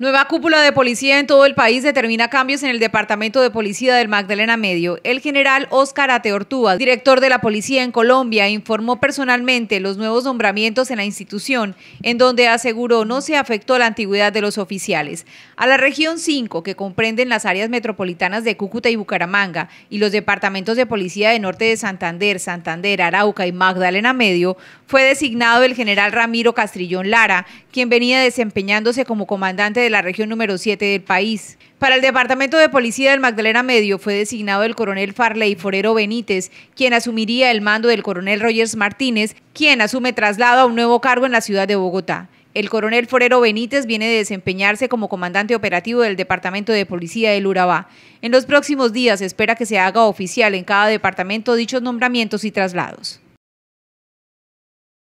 Nueva cúpula de policía en todo el país determina cambios en el Departamento de Policía del Magdalena Medio. El general Óscar Ateortúa, director de la policía en Colombia, informó personalmente los nuevos nombramientos en la institución, en donde aseguró no se afectó la antigüedad de los oficiales. A la región 5, que comprenden las áreas metropolitanas de Cúcuta y Bucaramanga, y los departamentos de policía de Norte de Santander, Santander, Arauca y Magdalena Medio, fue designado el general Ramiro Castrillón Lara, quien venía desempeñándose como comandante de la región número 7 del país. Para el Departamento de Policía del Magdalena Medio fue designado el coronel Farley Forero Benítez, quien asumiría el mando del coronel Rogers Martínez, quien asume traslado a un nuevo cargo en la ciudad de Bogotá. El coronel Forero Benítez viene de desempeñarse como comandante operativo del Departamento de Policía del Urabá. En los próximos días espera que se haga oficial en cada departamento dichos nombramientos y traslados.